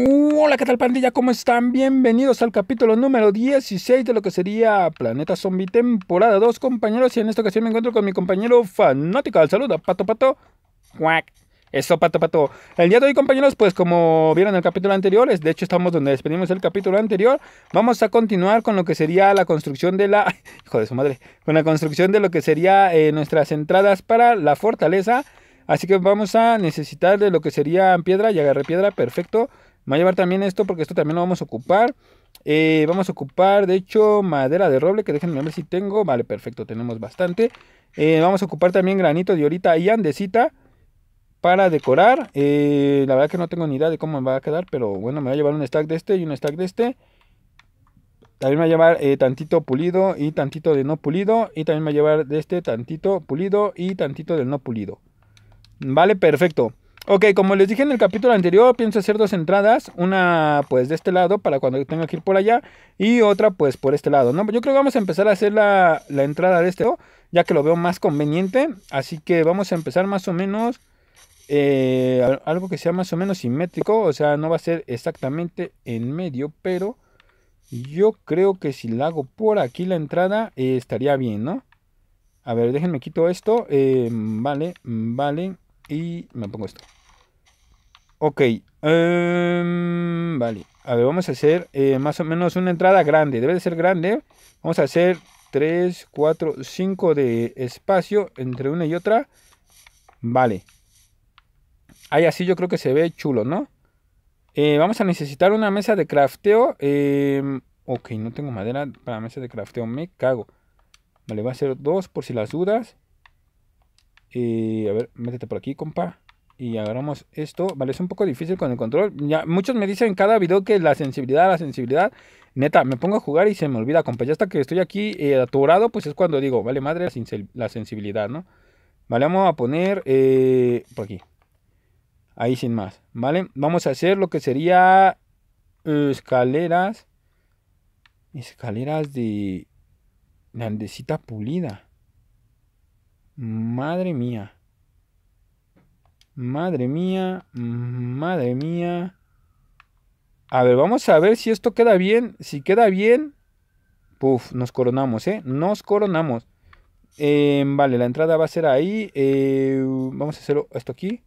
Hola, ¿qué tal pandilla? ¿Cómo están? Bienvenidos al capítulo número 16 de lo que sería Planeta Zombie temporada 2, compañeros. Y en esta ocasión me encuentro con mi compañero fanático. Al saludo, Pato Pato. Quack. Eso, Pato Pato. El día de hoy, compañeros, pues como vieron en el capítulo anterior, de hecho estamos donde despedimos el capítulo anterior, vamos a continuar con lo que sería la construcción de la... Hijo de su madre. Con la construcción de lo que sería eh, nuestras entradas para la fortaleza. Así que vamos a necesitar de lo que sería piedra y agarre piedra, perfecto. Me va a llevar también esto porque esto también lo vamos a ocupar. Eh, vamos a ocupar, de hecho, madera de roble, que déjenme ver si tengo. Vale, perfecto, tenemos bastante. Eh, vamos a ocupar también granito de ahorita y andesita para decorar. Eh, la verdad que no tengo ni idea de cómo me va a quedar, pero bueno, me va a llevar un stack de este y un stack de este. También me va a llevar tantito pulido y tantito de no pulido. Y también me va a llevar de este tantito pulido y tantito del no pulido. Vale, perfecto. Ok, como les dije en el capítulo anterior, pienso hacer dos entradas. Una pues de este lado para cuando tenga que ir por allá. Y otra pues por este lado. ¿no? Yo creo que vamos a empezar a hacer la, entrada de este lado. Ya que lo veo más conveniente. Así que vamos a empezar más o menos. Eh, algo que sea más o menos simétrico. O sea, no va a ser exactamente en medio. Pero yo creo que si la hago por aquí la entrada eh, estaría bien, ¿no? A ver, déjenme quito esto. Eh, vale, vale. Y me pongo esto. Ok, em, vale. A ver, vamos a hacer eh, más o menos una entrada grande. Debe de ser grande. Vamos a hacer 3, 4, 5 de espacio entre una y otra. Vale. Ahí así yo creo que se ve chulo, ¿no? Eh, vamos a necesitar una mesa de crafteo. Em, ok, no tengo madera para mesa de crafteo. Me cago. Vale, va a ser dos por si las dudas. Eh, a ver, métete por aquí, compa y agarramos esto. Vale, es un poco difícil con el control. Ya, muchos me dicen en cada video que la sensibilidad, la sensibilidad. Neta, me pongo a jugar y se me olvida, compa. Ya hasta que estoy aquí eh, atorado pues es cuando digo, vale madre la, sensibilidad, ¿no? Vale, vamos a poner eh, por aquí. Ahí sin más, ¿vale? Vamos a hacer lo que sería escaleras. Escaleras de... Nandecita pulida. Madre mía. Madre mía, madre mía. A ver, vamos a ver si esto queda bien. Si queda bien, puff, nos coronamos, ¿eh? Nos coronamos. Em, vale, la entrada va a ser ahí. Eh, vamos a hacerlo esto aquí.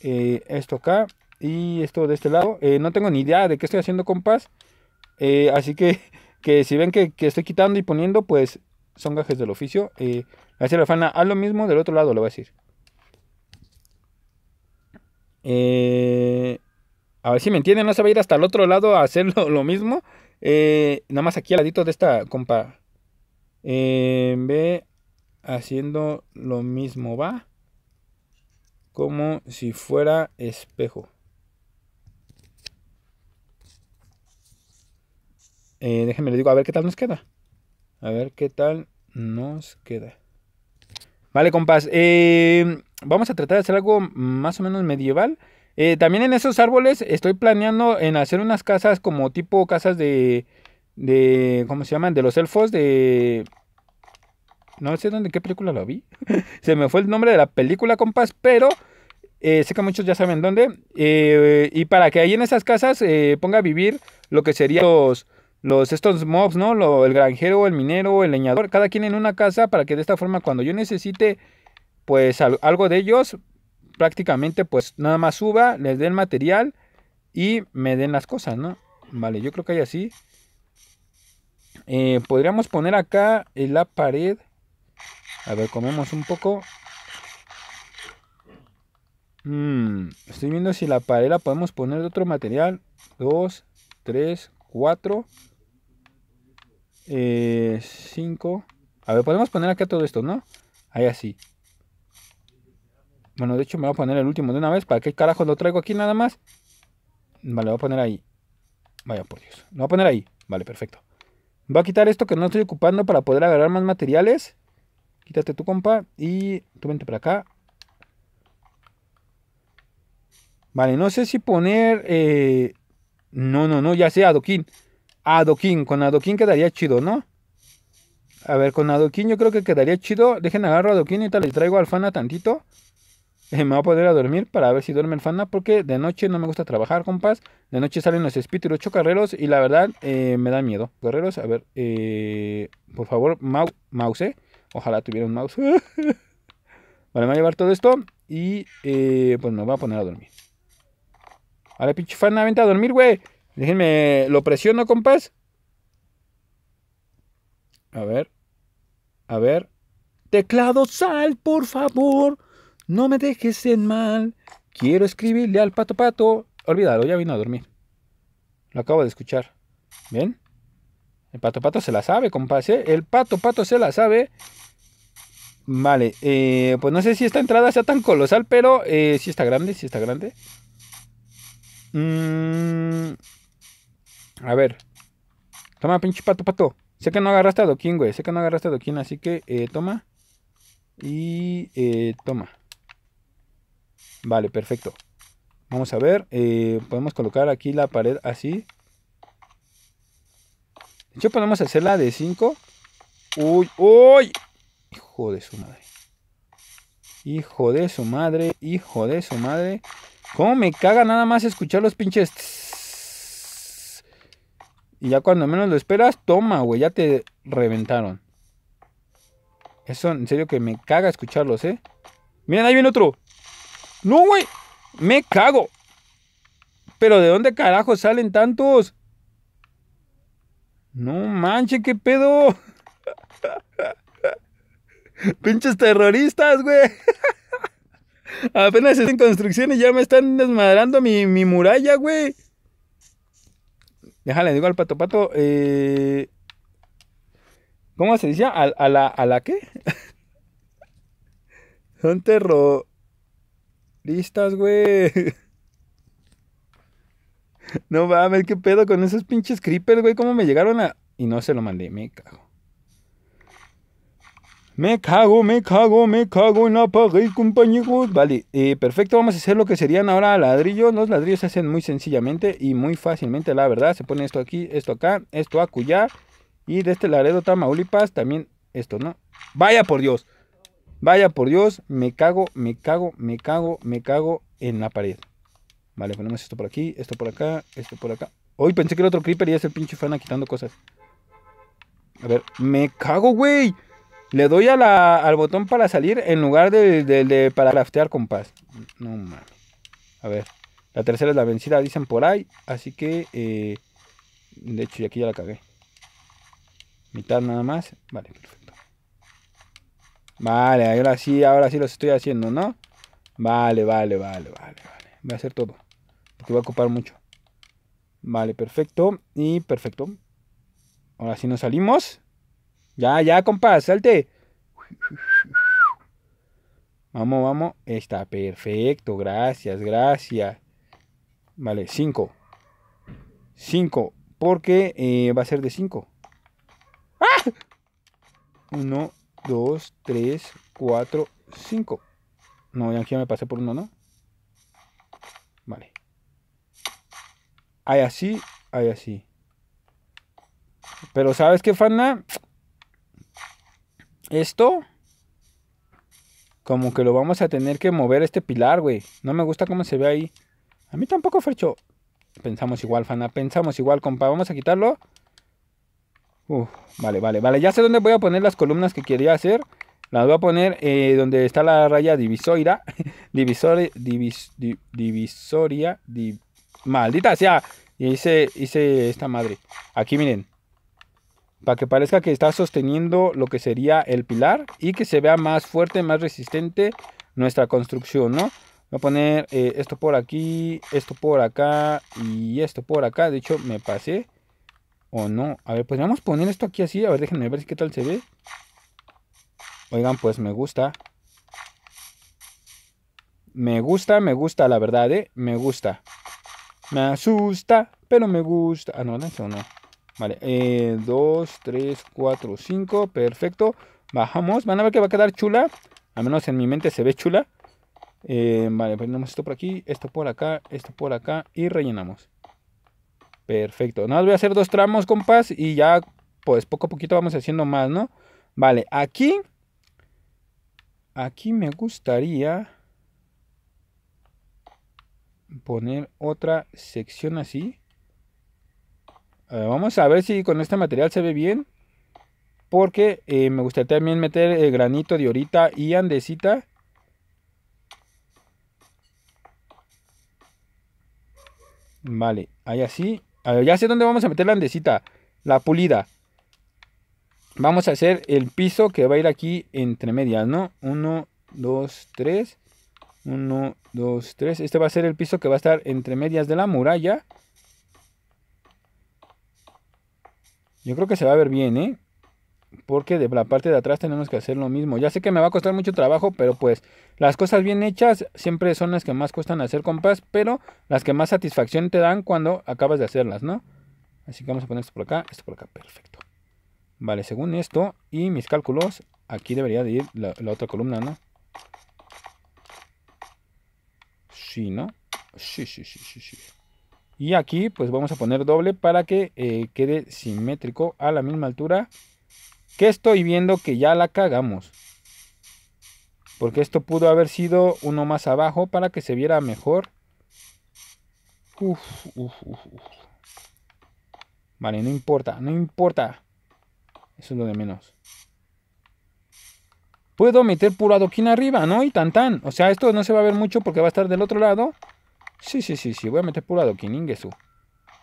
Eh, esto acá. Y esto de este lado. Eh, no tengo ni idea de qué estoy haciendo, compás. así que, que si ven que, estoy quitando y poniendo, pues son gajes del oficio. Eh, la fana, a lo mismo del otro lado, le voy a decir. Eh, a ver si me entienden, no se va a ir hasta el otro lado a hacer lo, mismo. Eh, nada más aquí al ladito de esta compa. Eh, ve haciendo lo mismo, ¿va? Como si fuera espejo. déjenme le digo, a ver qué tal nos queda. A ver qué tal nos queda. Vale, compás. Eh, vamos a tratar de hacer algo más o menos medieval. Eh, también en esos árboles estoy planeando en hacer unas casas como tipo casas de, de ¿cómo se llaman? De los elfos, de... No sé dónde, qué película lo vi. se me fue el nombre de la película, compás, pero eh, sé que muchos ya saben dónde. y para que ahí en esas casas ponga a vivir lo que serían los, los estos mobs, ¿no? Lo, el granjero, el minero, el leñador, cada quien en una casa para que de esta forma cuando yo necesite pues algo de ellos, prácticamente pues nada más suba, les dé el material y me den las cosas, ¿no? Vale, yo creo que hay así. Eh, podríamos poner acá en eh, la pared. A ver, comemos un poco. Mm, estoy viendo si la pared la podemos poner de otro material. Dos, tres, cuatro eh, 5. a ver, podemos poner acá todo esto, ¿no? Ahí así. Bueno, de hecho me voy a poner el último de una vez. ¿Para qué carajo lo traigo aquí nada más? Vale, voy a poner ahí. Vaya, por Dios. Lo voy a poner ahí. Vale, perfecto. Voy a quitar esto que no estoy ocupando para poder agarrar más materiales. Quítate tu compa y tú vente para acá. Vale, no sé si poner... Eh, no, no, no, ya sé, adoquín. Adoquín, con adoquín quedaría chido, ¿no? A ver, con adoquín yo creo que quedaría chido. Dejen agarro adoquín y tal, le traigo al fana tantito. Eh, me voy a poder a dormir para ver si duerme el fana. Porque de noche no me gusta trabajar, compas. De noche salen los espíritus chocarreros y la verdad eh, me da miedo. Guerreros, a ver, eh, por favor, mau mouse. Ojalá tuviera un mouse. vale, me voy a llevar todo esto y pues me voy a poner a dormir. Ahora, pinche fana, vente a dormir, güey. Déjenme, ¿lo presiono, compás? A ver, a ver. Teclado, sal, por favor. No me dejes en mal. Quiero escribirle al pato pato. Olvídalo, ya vino a dormir. Lo acabo de escuchar. ¿Bien? El pato pato se la sabe, compás. ¿eh? El pato pato se la sabe. Vale, eh, pues no sé si esta entrada sea tan colosal, pero eh, sí está grande, sí está grande. Mmm a ver. Toma, pinche pato, pato. Sé que no agarraste a Doquín, güey. Sé que no agarraste a Doquín. así que eh, toma. Y eh, toma. Vale, perfecto. Vamos a ver. Eh, podemos colocar aquí la pared así. De hecho, podemos hacerla de 5. Uy, uy. Hijo de su madre. Hijo de su madre. Hijo de su madre. ¿Cómo me caga nada más escuchar los pinches... Y ya cuando menos lo esperas, toma, güey, ya te reventaron. Eso en serio que me caga escucharlos, ¿eh? Miren, ahí viene otro. No, güey, me cago. Pero ¿de dónde carajo salen tantos? No manches, qué pedo. Pinches terroristas, güey. Apenas en construcciones y ya me están desmadrando mi, mi muralla, güey. Déjale, digo al pato pato. Eh, ¿Cómo se decía? ¿A, a, la, ¿A la qué? Son terroristas, güey. No va, a ver qué pedo con esos pinches creepers, güey. ¿Cómo me llegaron a.? Y no se lo mandé, me cago. Me cago, me cago, me cago en la pared, compañeros. Vale, eh, perfecto. Vamos a hacer lo que serían ahora ladrillos. Los ladrillos se hacen muy sencillamente y muy fácilmente, la verdad. Se pone esto aquí, esto acá, esto acullá. Y de este Laredo, Tamaulipas, también esto, ¿no? Vaya por Dios. Vaya por Dios. Me cago, me cago, me cago, me cago en la pared. Vale, ponemos esto por aquí, esto por acá, esto por acá. Hoy pensé que el otro creeper y es el pinche fana quitando cosas. A ver, me cago, güey. Le doy al botón para salir en lugar de, para craftear compás. No mames. A ver. La tercera es la vencida, dicen por ahí. Así que. Eh, de hecho, y aquí ya la cagué. Mitad nada más. Vale, perfecto. Vale, ahora sí, ahora sí los estoy haciendo, ¿no? Vale, vale, vale, vale, vale. Voy a hacer todo. Porque va a ocupar mucho. Vale, perfecto. Y perfecto. Ahora sí nos salimos. Ya, ya, compa, salte. Vamos, vamos. Está perfecto. Gracias, gracias. Vale, 5. 5. Porque eh, va a ser de 5. 1, 2, 3, 4, 5. No, ya me pasé por uno, ¿no? Vale. Hay así, hay así. Pero ¿sabes qué, Fana? esto como que lo vamos a tener que mover este pilar, güey. No me gusta cómo se ve ahí. A mí tampoco, Fercho. Pensamos igual, fana. Pensamos igual, compa. Vamos a quitarlo. vale, vale, vale. Ya sé dónde voy a poner las columnas que quería hacer. Las voy a poner eh, donde está la raya divisoria. divisoria. divisoria. Maldita sea. Y hice, hice esta madre. Aquí miren para que parezca que está sosteniendo lo que sería el pilar y que se vea más fuerte, más resistente nuestra construcción, ¿no? Voy a poner eh, esto por aquí, esto por acá y esto por acá. De hecho, me pasé. ¿O no? A ver, pues vamos a poner esto aquí así. A ver, déjenme ver qué tal se ve. Oigan, pues me gusta. Me gusta, me gusta, la verdad, ¿eh? Me gusta. Me asusta, pero me gusta. Ah, no, eso no. Vale, 2, 3, 4, 5. Perfecto. Bajamos. Van a ver que va a quedar chula. Al menos en mi mente se ve chula. Eh, vale, ponemos esto por aquí, esto por acá, esto por acá y rellenamos. Perfecto. Nada más voy a hacer dos tramos, compás, y ya pues poco a poquito vamos haciendo más, ¿no? Vale, aquí... Aquí me gustaría poner otra sección así. Eh, vamos a ver si con este material se ve bien. Porque eh, me gustaría también meter el granito de orita y andesita. Vale, ahí así. ya sé dónde vamos a meter la andesita. La pulida. Vamos a hacer el piso que va a ir aquí entre medias, ¿no? Uno, dos, tres. Uno, dos, tres. Este va a ser el piso que va a estar entre medias de la muralla. Yo creo que se va a ver bien, ¿eh? Porque de la parte de atrás tenemos que hacer lo mismo. Ya sé que me va a costar mucho trabajo, pero pues las cosas bien hechas siempre son las que más cuestan hacer, compás, pero las que más satisfacción te dan cuando acabas de hacerlas, ¿no? Así que vamos a poner esto por acá, esto por acá, perfecto. Vale, según esto y mis cálculos, aquí debería de ir la, la otra columna, ¿no? Sí, ¿no? Sí, sí, sí, sí, sí. Y aquí pues vamos a poner doble para que eh, quede simétrico a la misma altura. Que estoy viendo que ya la cagamos. Porque esto pudo haber sido uno más abajo para que se viera mejor. vale, no importa, no importa. Eso es lo de menos. Puedo meter puro adoquín arriba, ¿no? Y tan tan. O sea, esto no se va a ver mucho porque va a estar del otro lado. Sí, sí, sí, sí, voy a meter puro adoquín, ingesu.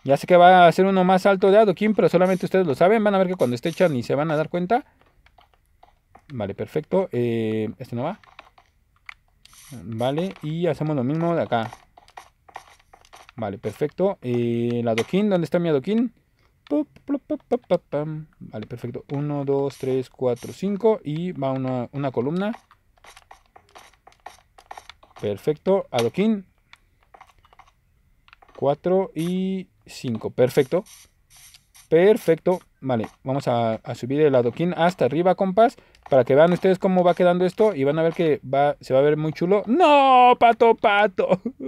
Ya sé que va a ser uno más alto de adoquín, pero solamente ustedes lo saben. Van a ver que cuando esté hecha ni se van a dar cuenta. Vale, perfecto. Eh, este no va. Vale, y hacemos lo mismo de acá. Vale, perfecto. Eh, el adoquín, ¿dónde está mi adoquín? Vale, perfecto. 1, 2, 3, 4, 5. Y va una, una columna. Perfecto. Adoquín. 4 y 5. Perfecto. Perfecto. Vale, vamos a, subir el adoquín hasta arriba, compás para que vean ustedes cómo va quedando esto y van a ver que se va a ver muy chulo. ¡No, pato, pato!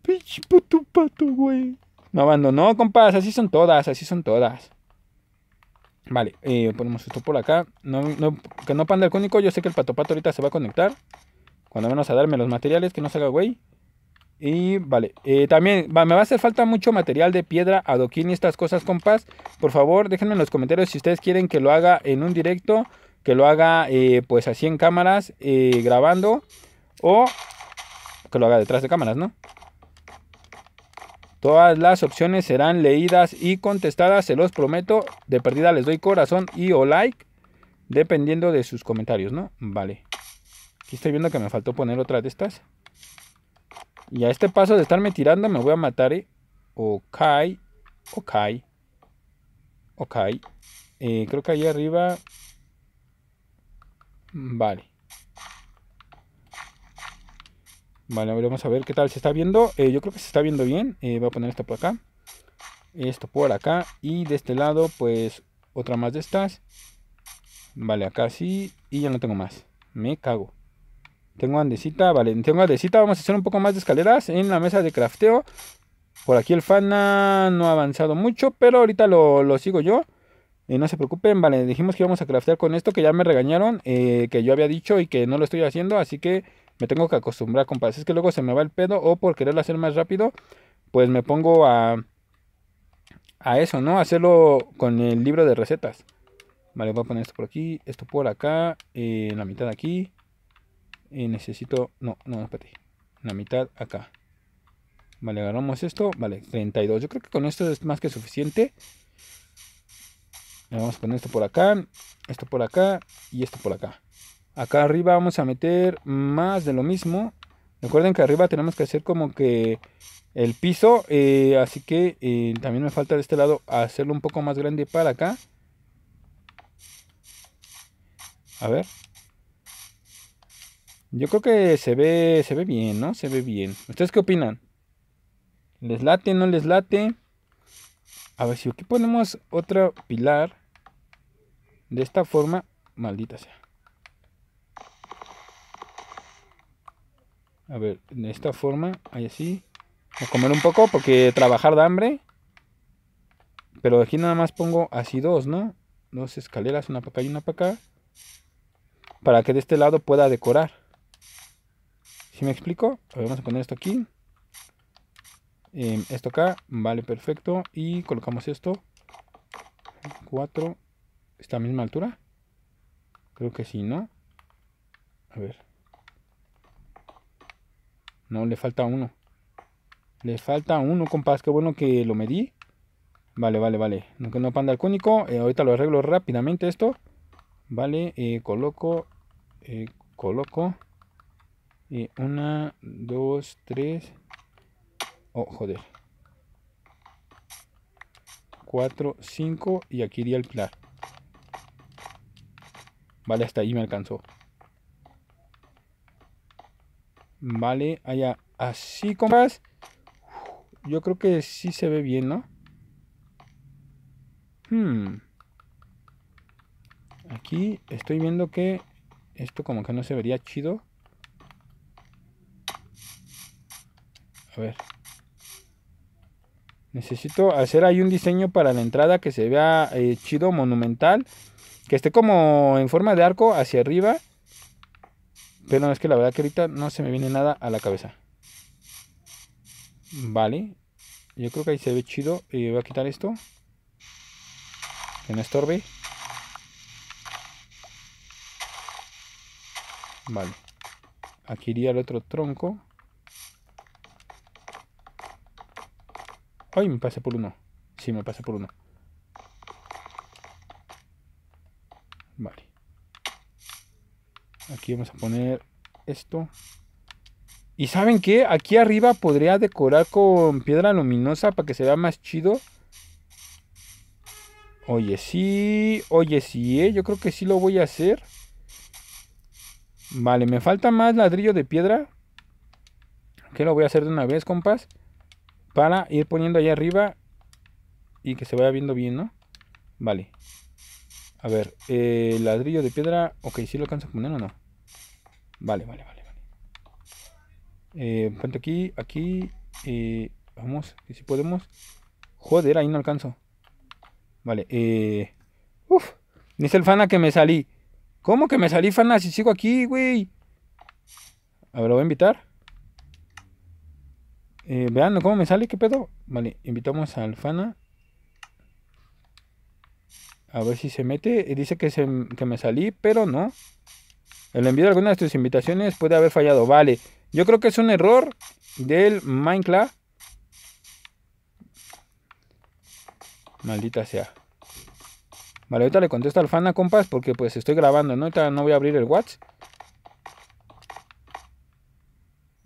Pinche pato, pato, güey. No abandonó, compas, así son todas, así son todas. Vale, eh, ponemos esto por acá. que no panda el cónico, yo sé que el pato pato ahorita se va a conectar. Cuando menos a darme los materiales, que no salga, güey. Y vale, eh, también me va a hacer falta mucho material de piedra, adoquín y estas cosas, compás. Por favor, déjenme en los comentarios si ustedes quieren que lo haga en un directo, que lo haga eh, pues así en cámaras, eh, grabando, o que lo haga detrás de cámaras, ¿no? Todas las opciones serán leídas y contestadas, se los prometo. De perdida les doy corazón y o like, dependiendo de sus comentarios, ¿no? Vale. Aquí estoy viendo que me faltó poner otra de estas. Y a este paso de estarme tirando me voy a matar, ¿eh? Ok, ok, ok. Eh, creo que ahí arriba... Mm, vale. Vale, a vamos a ver qué tal se está viendo. Eh, yo creo que se está viendo bien. Eh, voy a poner esto por acá. Esto por acá. Y de este lado, pues, otra más de estas. Vale, acá sí. Y ya no tengo más. Me cago. Tengo andecita, vale, tengo andecita Vamos a hacer un poco más de escaleras en la mesa de crafteo. Por aquí el Fana no ha avanzado mucho, pero ahorita lo, sigo yo. Y eh, no se preocupen, vale, dijimos que íbamos a craftear con esto, que ya me regañaron, eh, que yo había dicho y que no lo estoy haciendo, así que me tengo que acostumbrar, compadre. Es que luego se me va el pedo o por quererlo hacer más rápido, pues me pongo a, a eso, ¿no? Hacerlo con el libro de recetas. Vale, voy a poner esto por aquí, esto por acá, eh, En la mitad de aquí. Y necesito... No, no, espérate. La mitad acá. Vale, agarramos esto. Vale, 32. Yo creo que con esto es más que suficiente. Le vamos a poner esto por acá. Esto por acá. Y esto por acá. Acá arriba vamos a meter más de lo mismo. Recuerden que arriba tenemos que hacer como que el piso. Eh, así que eh, también me falta de este lado hacerlo un poco más grande para acá. A ver. Yo creo que se ve, se ve bien, ¿no? Se ve bien. ¿Ustedes qué opinan? ¿Les late, no les late? A ver, si aquí ponemos otro pilar. De esta forma, maldita sea. A ver, de esta forma, ahí así. A comer un poco porque trabajar de hambre. Pero aquí nada más pongo así dos, ¿no? Dos escaleras, una para acá y una para acá. Para que de este lado pueda decorar. Si me explico? vamos a poner esto aquí. Em, esto acá, vale, perfecto. Y colocamos esto. Cuatro ¿Está a misma altura? Creo que sí, ¿no? A ver. No, le falta uno. Le falta uno, compás. Qué bueno que lo medí. Vale, vale, vale. No, que no panda el cúnico. Eh, ahorita lo arreglo rápidamente esto. Vale, eh, coloco. Eh, coloco. Y una, dos, tres. Oh, joder. Cuatro, cinco. Y aquí iría el plan Vale, hasta ahí me alcanzó. Vale, allá. Así como más Yo creo que sí se ve bien, ¿no? Hmm. Aquí estoy viendo que esto como que no se vería chido. A ver. Necesito hacer ahí un diseño para la entrada que se vea eh, chido, monumental. Que esté como en forma de arco hacia arriba. Pero es que la verdad que ahorita no se me viene nada a la cabeza. Vale. Yo creo que ahí se ve chido. Y eh, voy a quitar esto. Que no estorbe. Vale. Aquí iría el otro tronco. Ay, me pasé por uno. Sí, me pasé por uno. Vale. Aquí vamos a poner esto. Y saben qué? Aquí arriba podría decorar con piedra luminosa para que se vea más chido. Oye, sí. Oye, sí, ¿eh? Yo creo que sí lo voy a hacer. Vale, me falta más ladrillo de piedra. Que lo voy a hacer de una vez, compas para ir poniendo allá arriba y que se vaya viendo bien, ¿no? Vale. A ver, eh, ladrillo de piedra. Ok, ¿sí lo alcanzo a poner o no? Vale, vale, vale. vale. Eh, aquí, aquí. Eh, vamos, si podemos. Joder, ahí no alcanzo. Vale, eh. Uf, dice el fana que me salí. ¿Cómo que me salí, fana? Si sigo aquí, güey. A ver, lo voy a invitar. Eh, vean cómo me sale, qué pedo. Vale, invitamos a Alfana. A ver si se mete. Eh, dice que, se, me salí, pero no. El envío de alguna de tus invitaciones puede haber fallado. Vale, yo creo que es un error del Minecraft. Maldita sea. Vale, ahorita le contesto al Fana, compas porque pues estoy grabando, ¿no? Ahorita no voy a abrir el watch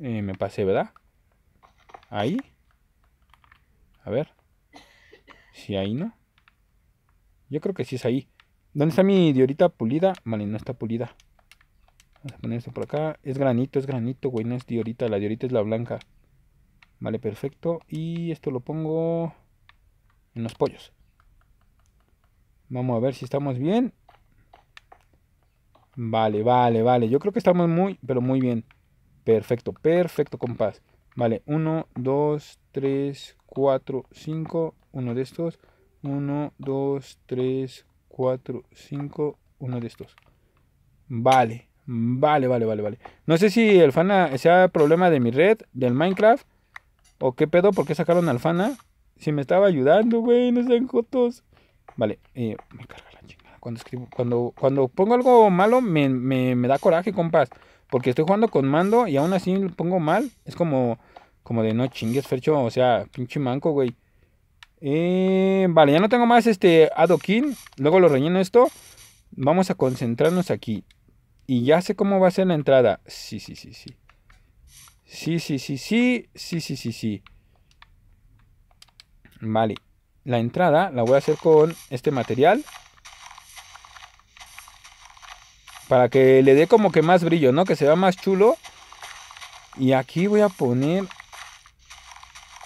eh, me pasé, ¿verdad? Ahí. A ver. Si ahí no. Yo creo que sí es ahí. ¿Dónde está mi diorita pulida? Vale, no está pulida. Vamos a poner esto por acá. Es granito, es granito, güey. No es diorita. La diorita es la blanca. Vale, perfecto. Y esto lo pongo en los pollos. Vamos a ver si estamos bien. Vale, vale, vale. Yo creo que estamos muy, pero muy bien. Perfecto, perfecto, compás. Vale, 1, 2, 3, 4, 5, uno de estos. 1, 2, 3, 4, 5, uno de estos. Vale, vale, vale, vale, vale. No sé si el Fana sea problema de mi red, del Minecraft. ¿O qué pedo? ¿Por qué sacaron al Fana? Si me estaba ayudando, güey, no sean jotos. Vale, eh, me carga la chingada. Cuando escribo, cuando, cuando pongo algo malo, me, me da coraje, compas. Porque estoy jugando con mando y aún así lo pongo mal. Es como, como de no chingues, Fercho. O sea, pinche manco, güey. Eh, vale, ya no tengo más este adoquín. Luego lo relleno esto. Vamos a concentrarnos aquí. Y ya sé cómo va a ser la entrada. Sí, sí, sí, sí. Sí, sí, sí, sí. Sí, sí, sí, sí. Vale. La entrada la voy a hacer con este material. Para que le dé como que más brillo, ¿no? Que se vea más chulo. Y aquí voy a poner...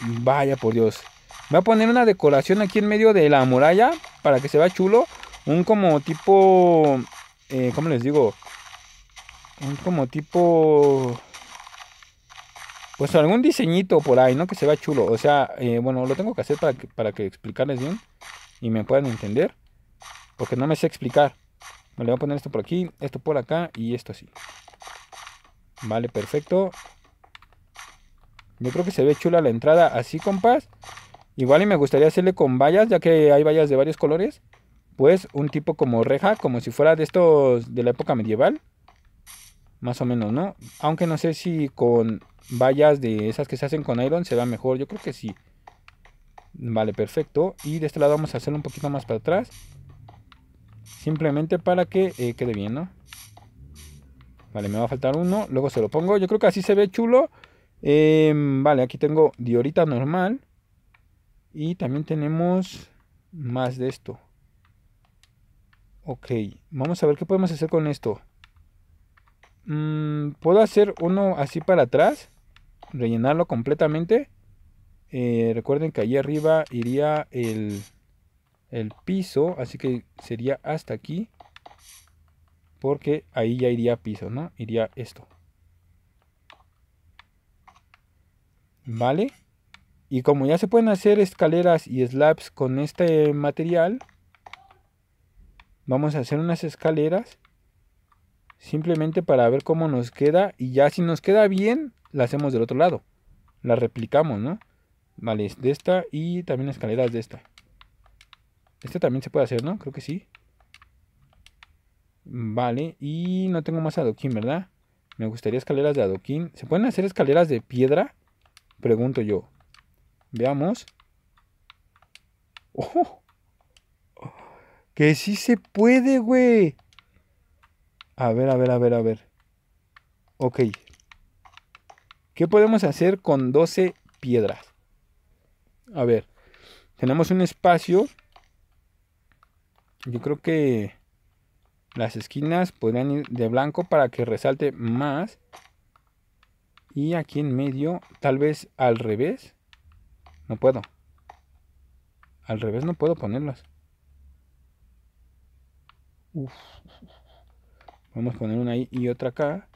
Vaya por Dios. Voy a poner una decoración aquí en medio de la muralla. Para que se vea chulo. Un como tipo... Eh, ¿Cómo les digo? Un como tipo... Pues algún diseñito por ahí, ¿no? Que se vea chulo. O sea, eh, bueno, lo tengo que hacer para para que explicarles bien. Y me puedan entender. Porque no me sé explicar. Vale, voy a poner esto por aquí, esto por acá y esto así. Vale, perfecto. Yo creo que se ve chula la entrada así, compás. Igual y me gustaría hacerle con vallas, ya que hay vallas de varios colores. Pues un tipo como reja, como si fuera de estos de la época medieval. Más o menos, ¿no? Aunque no sé si con vallas de esas que se hacen con iron se va mejor. Yo creo que sí. Vale, perfecto. Y de este lado vamos a hacerlo un poquito más para atrás. Simplemente para que eh, quede bien, ¿no? Vale, me va a faltar uno. Luego se lo pongo. Yo creo que así se ve chulo. Em, vale, aquí tengo diorita normal. Y también tenemos más de esto. Ok, vamos a ver qué podemos hacer con esto. Mm, Puedo hacer uno así para atrás. Rellenarlo completamente. Eh, recuerden que allí arriba iría el, el piso, así que sería hasta aquí, porque ahí ya iría piso, ¿no? Iría esto. ¿Vale? Y como ya se pueden hacer escaleras y slabs con este material, vamos a hacer unas escaleras simplemente para ver cómo nos queda y ya si nos queda bien, la hacemos del otro lado. La replicamos, ¿no? Vale, de esta y también escaleras de esta. Este también se puede hacer, ¿no? Creo que sí. Vale, y no tengo más adoquín, ¿verdad? Me gustaría escaleras de adoquín. ¿Se pueden hacer escaleras de piedra? Pregunto yo. Veamos. ¡Oh! ¡Que sí se puede, güey! A ver, a ver, a ver, a ver. Ok. ¿Qué podemos hacer con 12 piedras? A ver. Tenemos un espacio yo creo que las esquinas podrían ir de blanco para que resalte más. Y aquí en medio, tal vez al revés. No puedo. Al revés no puedo ponerlas. Uf. Vamos a poner una ahí y otra acá.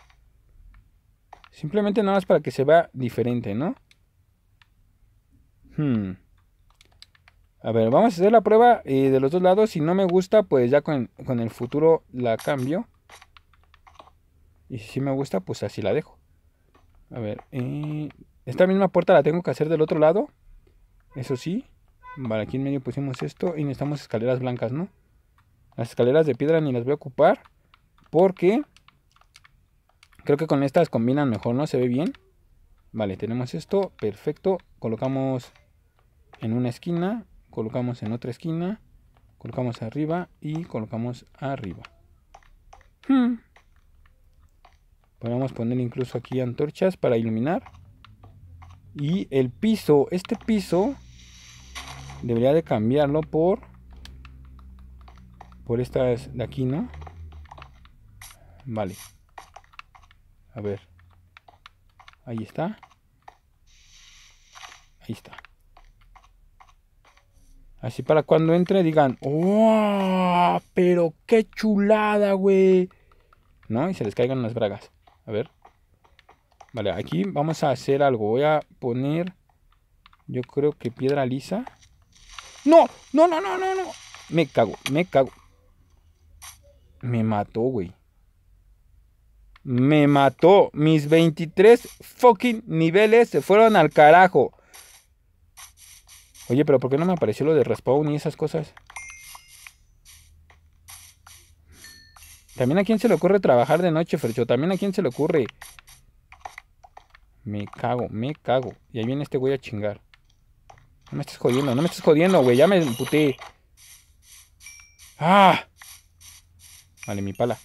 Simplemente nada más para que se vea diferente, ¿no? Hmm. A ver, vamos a hacer la prueba de los dos lados. Si no me gusta, pues ya con, el futuro la cambio. Y si me gusta, pues así la dejo. A ver, eh, esta misma puerta la tengo que hacer del otro lado. Eso sí. Vale, aquí en medio pusimos esto y necesitamos escaleras blancas, ¿no? Las escaleras de piedra ni las voy a ocupar porque creo que con estas combinan mejor, ¿no? Se ve bien. Vale, tenemos esto, perfecto. Colocamos en una esquina colocamos en otra esquina, colocamos arriba y colocamos arriba. Hmm. Podemos poner incluso aquí antorchas para iluminar. Y el piso, este piso debería de cambiarlo por por estas de aquí, ¿no? Vale. A ver. Ahí está. Ahí está. Así para cuando entre digan, ¡oh! Pero qué chulada, güey. ¿No? Y se les caigan las bragas. A ver. Vale, aquí vamos a hacer algo. Voy a poner, yo creo que piedra lisa. ¡No! ¡No, no, no, no, no! Me cago, me cago. Me mató, güey. Me mató. Mis 23 fucking niveles se fueron al carajo. Oye, pero ¿por qué no me apareció lo de respawn y esas cosas? También a quién se le ocurre trabajar de noche, Fercho. También a quién se le ocurre. Me cago, me cago. Y ahí viene este güey a chingar. No me estás jodiendo, no me estás jodiendo, güey. Ya me puté. ¡Ah! Vale, mi pala.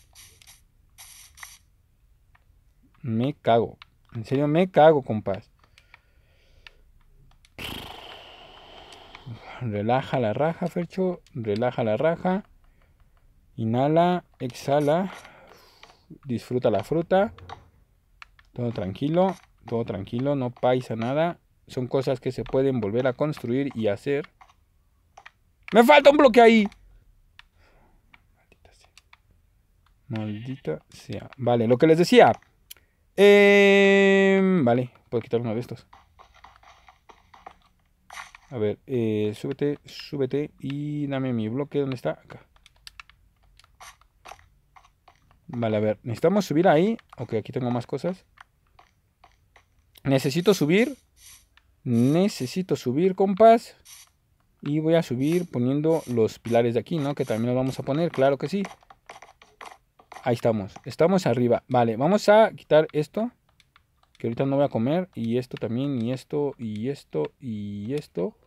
Me cago. En serio, me cago, compás. Relaja la raja, Fercho. Relaja la raja. Inhala, exhala. Disfruta la fruta. Todo tranquilo, todo tranquilo, no paisa nada. Son cosas que se pueden volver a construir y hacer. ¡Me falta un bloque ahí! Maldita sea. Maldita sea. Vale, lo que les decía. Em, vale, puedo quitar uno de estos. A ver, eh, súbete, súbete y dame mi bloque. ¿Dónde está? Acá. Vale, a ver. Necesitamos subir ahí. Ok, aquí tengo más cosas. Necesito subir. Necesito subir, compás. Y voy a subir poniendo los pilares de aquí, ¿no? Que también los vamos a poner, claro que sí. Ahí estamos. Estamos arriba. Vale, vamos a quitar esto que ahorita no voy a comer. Y esto también, y esto, y esto, y esto.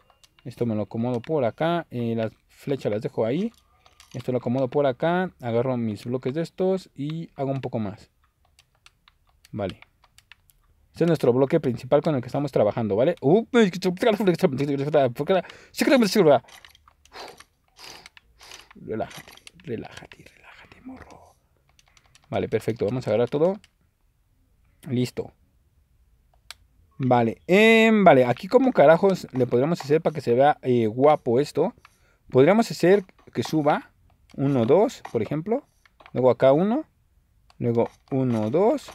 Esto me lo acomodo por acá. Eh, las flechas las dejo ahí. Esto lo acomodo por acá. Agarro mis bloques de estos y hago un poco más. Vale. Este es nuestro bloque principal con el que estamos trabajando, ¿vale? Relájate, relájate, relájate, morro. Vale, perfecto. Vamos a agarrar todo. Listo. Vale, em, vale, aquí como carajos le podríamos hacer para que se vea eh, guapo esto. Podríamos hacer que suba 1, 2, por ejemplo. Luego acá 1. Luego 1, 2.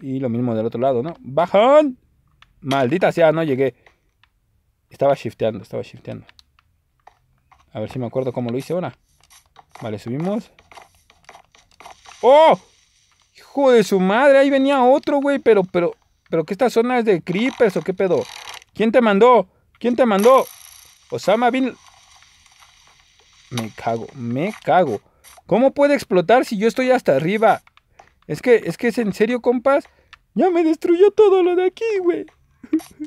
Y lo mismo del otro lado, ¿no? ¡Bajón! Maldita sea, no llegué. Estaba shifteando, estaba shifteando. A ver si me acuerdo cómo lo hice ahora. Vale, subimos. ¡Oh! Hijo de su madre, ahí venía otro, güey, pero, pero, ¿Pero que esta zona es de creepers o qué pedo? ¿Quién te mandó? ¿Quién te mandó? Osama Bin... Me cago, me cago. ¿Cómo puede explotar si yo estoy hasta arriba? Es que, es que es en serio, compas. Ya me destruyó todo lo de aquí, güey.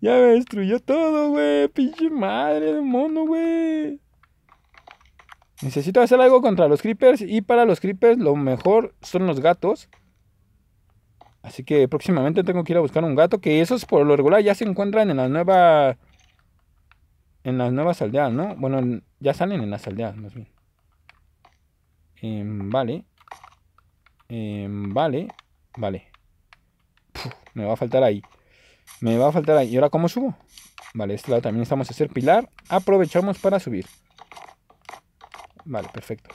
ya me destruyó todo, güey. Pinche madre de mono, güey. Necesito hacer algo contra los creepers y para los creepers lo mejor son los gatos. Así que próximamente tengo que ir a buscar un gato, que esos por lo regular ya se encuentran en las nuevas en las nuevas aldeas, ¿no? Bueno, ya salen en las aldeas, más bien. Em, em, vale. vale. Vale. me va a faltar ahí. Me va a faltar ahí. ¿Y ahora cómo subo? Vale, este lado también estamos a hacer pilar. Aprovechamos para subir. Vale, perfecto.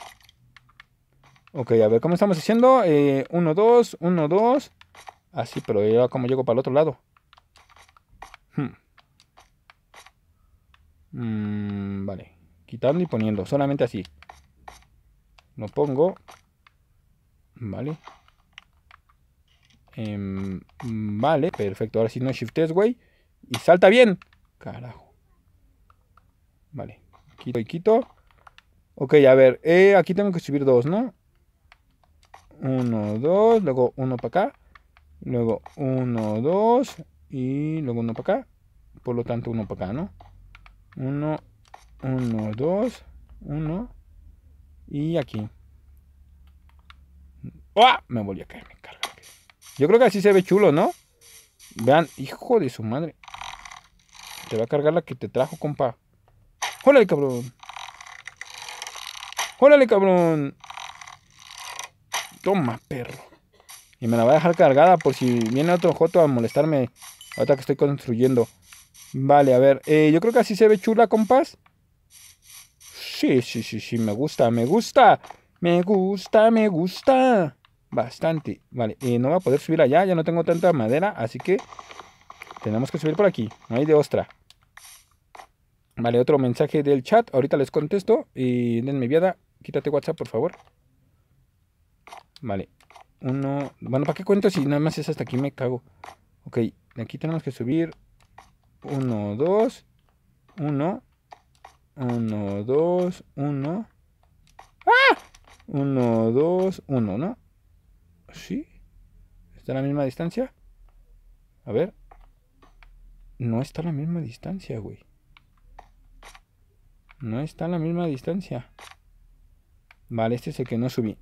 Ok, a ver, ¿cómo estamos haciendo? 1, eh, 2, Uno, dos Así, ah, pero era como llego para el otro lado. Hmm. Mm, vale. Quitando y poniendo. Solamente así. Lo pongo. Vale. Em, vale, perfecto. Ahora sí no shift shiftes, güey. Y salta bien. Carajo. Vale. Quito y quito. Ok, a ver. Eh, aquí tengo que subir dos, ¿no? Uno, dos. Luego uno para acá. Luego uno, dos y luego uno para acá. Por lo tanto, uno para acá, ¿no? Uno, uno, dos, uno y aquí. ¡Ah! Me volví a caer, me carga. Yo creo que así se ve chulo, ¿no? Vean, hijo de su madre. Te va a cargar la que te trajo, compa. ¡Órale, cabrón! ¡Órale, cabrón! Toma, perro. Y me la voy a dejar cargada por si viene otro Joto a molestarme. Ahorita que estoy construyendo. Vale, a ver. Eh, yo creo que así se ve chula, compás Sí, sí, sí, sí. Me gusta, me gusta. Me gusta, me gusta. Bastante. Vale, y eh, no voy a poder subir allá. Ya no tengo tanta madera. Así que tenemos que subir por aquí. No hay de ostra. Vale, otro mensaje del chat. Ahorita les contesto. Y denme viada. Quítate WhatsApp, por favor. Vale uno... Bueno, ¿para qué cuento si nada más es hasta aquí me cago? Ok, aquí tenemos que subir 1, 2, 1, 1, 2, 1. ¡Ah! 1, 2, 1, ¿no? ¿Sí? ¿Está a la misma distancia? A ver. No está a la misma distancia, güey. No está a la misma distancia. Vale, este es el que no subí.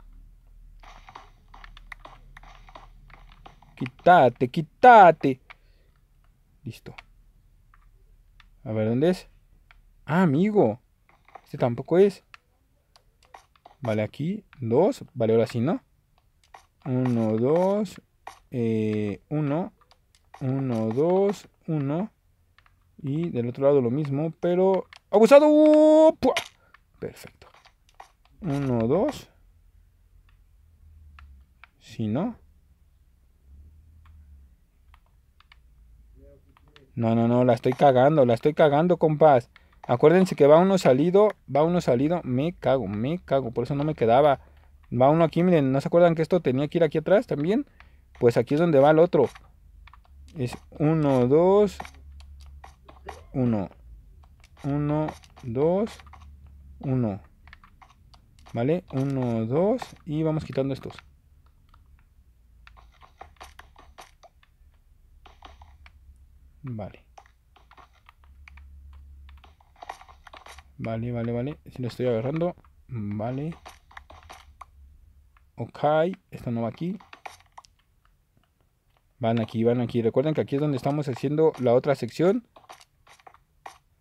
Quítate, quítate. Listo. A ver, ¿dónde es? Ah, amigo. Este tampoco es. Vale, aquí. Dos. Vale, ahora sí, ¿no? Uno, dos. Eh, uno. Uno, dos. Uno. Y del otro lado lo mismo, pero... ¡Abusado! Perfecto. Uno, dos. Si ¿Sí, no... No, no, no, la estoy cagando, la estoy cagando, compás. Acuérdense que va uno salido, va uno salido, me cago, me cago, por eso no me quedaba. Va uno aquí, miren, ¿no se acuerdan que esto tenía que ir aquí atrás también? Pues aquí es donde va el otro. Es 1, 2, 1, 1, 2, 1. ¿Vale? 1, 2 y vamos quitando estos. Vale. Vale, vale, vale. Si lo estoy agarrando. Vale. Ok. esto no va aquí. Van aquí, van aquí. Recuerden que aquí es donde estamos haciendo la otra sección.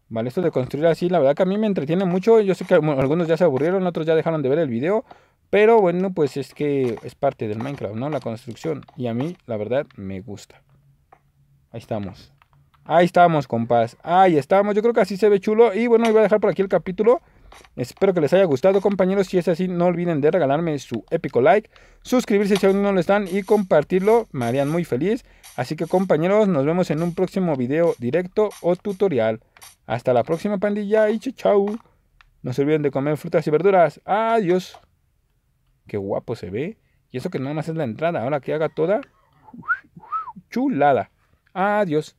Vale, esto de construir así, la verdad que a mí me entretiene mucho. Yo sé que algunos ya se aburrieron, otros ya dejaron de ver el video. Pero bueno, pues es que es parte del Minecraft, ¿no? La construcción. Y a mí, la verdad, me gusta. Ahí estamos. Ahí estamos, compás. Ahí estamos. Yo creo que así se ve chulo. Y bueno, voy a dejar por aquí el capítulo. Espero que les haya gustado, compañeros. Si es así, no olviden de regalarme su épico like, suscribirse si aún no lo están y compartirlo. Me harían muy feliz. Así que, compañeros, nos vemos en un próximo video directo o tutorial. Hasta la próxima, pandilla. Y chau, chau. No se olviden de comer frutas y verduras. Adiós. Qué guapo se ve. Y eso que nada más es la entrada. Ahora que haga toda. Chulada. Adiós.